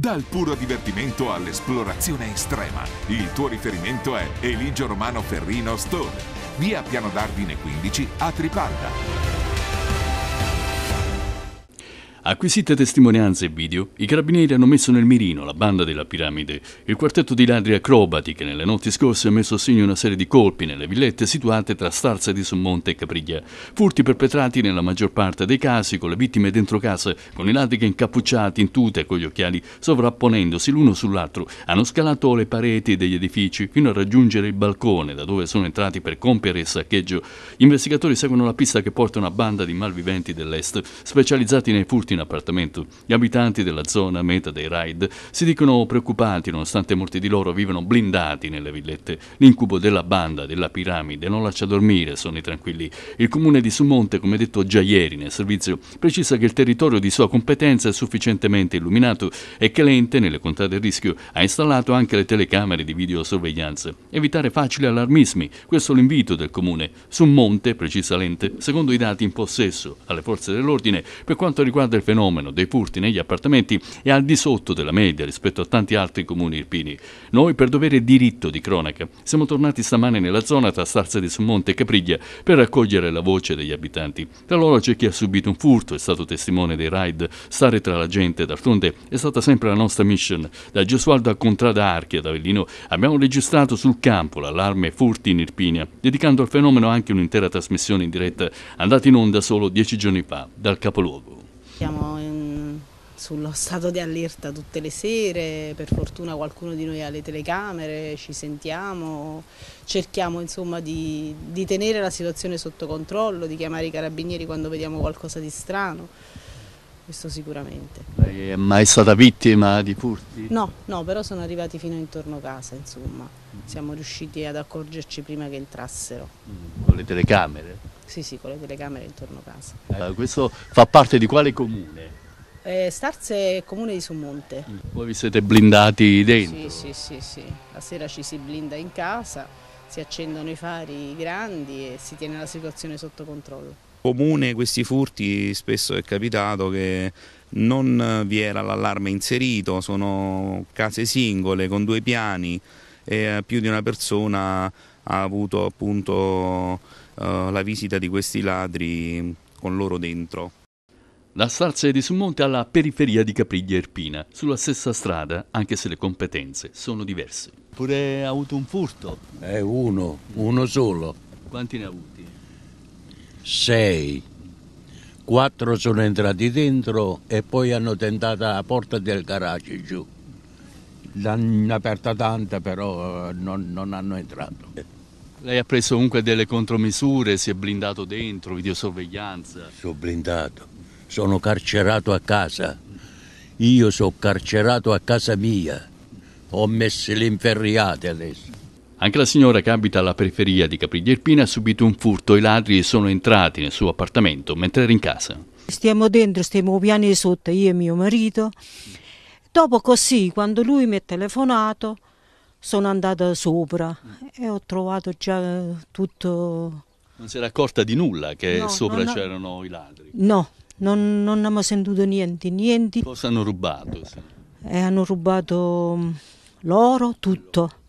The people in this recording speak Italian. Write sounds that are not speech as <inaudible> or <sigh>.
Dal puro divertimento all'esplorazione estrema, il tuo riferimento è Eligio Romano Ferrino Stone, via Piano d'Ardine 15 a Tripalda. Acquisite testimonianze e video, i carabinieri hanno messo nel mirino la banda della piramide, il quartetto di ladri acrobati che nelle notti scorse ha messo a segno una serie di colpi nelle villette situate tra Starza di Sommonte e Capriglia. Furti perpetrati nella maggior parte dei casi con le vittime dentro casa, con i ladri che incappucciati in tute e con gli occhiali sovrapponendosi l'uno sull'altro, hanno scalato le pareti degli edifici fino a raggiungere il balcone da dove sono entrati per compiere il saccheggio. Gli investigatori seguono la pista che porta una banda di malviventi dell'est, specializzati nei furti in appartamento. Gli abitanti della zona meta dei raid si dicono preoccupati nonostante molti di loro vivano blindati nelle villette. L'incubo della banda, della piramide, non lascia dormire, sonni tranquilli. Il comune di Sumonte, come detto già ieri nel servizio, precisa che il territorio di sua competenza è sufficientemente illuminato e che l'ente, nelle contrade del rischio, ha installato anche le telecamere di videosorveglianza. Evitare facili allarmismi, questo è l'invito del comune. Sumonte, precisa l'ente, secondo i dati in possesso alle forze dell'ordine, per quanto riguarda il del fenomeno dei furti negli appartamenti è al di sotto della media rispetto a tanti altri comuni irpini. Noi, per dovere diritto di cronaca, siamo tornati stamane nella zona tra Sarza di Sommonte e Capriglia per raccogliere la voce degli abitanti. Tra loro c'è chi ha subito un furto, è stato testimone dei raid, stare tra la gente, d'altronde è stata sempre la nostra mission. Da Gesualdo a Contrada Archi ad Avellino abbiamo registrato sul campo l'allarme furti in Irpinia, dedicando al fenomeno anche un'intera trasmissione in diretta andata in onda solo dieci giorni fa dal capoluogo sullo <laughs> stato di allerta tutte le sere, per fortuna qualcuno di noi ha le telecamere, ci sentiamo, cerchiamo insomma di, di tenere la situazione sotto controllo, di chiamare i carabinieri quando vediamo qualcosa di strano questo sicuramente. Lei è mai stata vittima di furti? No, no, però sono arrivati fino intorno a casa, insomma. Mm. Siamo riusciti ad accorgerci prima che entrassero. Mm. Con le telecamere? Sì, sì, con le telecamere intorno a casa. Eh, questo fa parte di quale comune? Eh, Starz è comune di Summonte. Mm. Voi vi siete blindati dentro? Sì, sì, sì, sì, la sera ci si blinda in casa, si accendono i fari grandi e si tiene la situazione sotto controllo. Comune questi furti spesso è capitato che non vi era l'allarme inserito, sono case singole con due piani e eh, più di una persona ha avuto appunto eh, la visita di questi ladri con loro dentro. Da Sarse di Summonte alla periferia di Capriglia Erpina, sulla stessa strada, anche se le competenze sono diverse. Pure ha avuto un furto? È eh, uno, uno solo. Quanti ne ha avuti? Sei. Quattro sono entrati dentro e poi hanno tentato la porta del garage giù. L'hanno aperta tanta, però eh, non, non hanno entrato. Lei ha preso comunque delle contromisure, si è blindato dentro, videosorveglianza. Sono blindato sono carcerato a casa. Io sono carcerato a casa mia. Ho messo le inferriate adesso. Anche la signora che abita alla periferia di Capri ha subito un furto. I ladri sono entrati nel suo appartamento mentre era in casa. Stiamo dentro, stiamo piani sotto, io e mio marito. Dopo così, quando lui mi ha telefonato, sono andata sopra e ho trovato già tutto... Non si era accorta di nulla che no, sopra c'erano i ladri? No, non, non abbiamo sentito niente, niente. Cosa hanno rubato? Sì. Eh, hanno rubato mm, l'oro, tutto.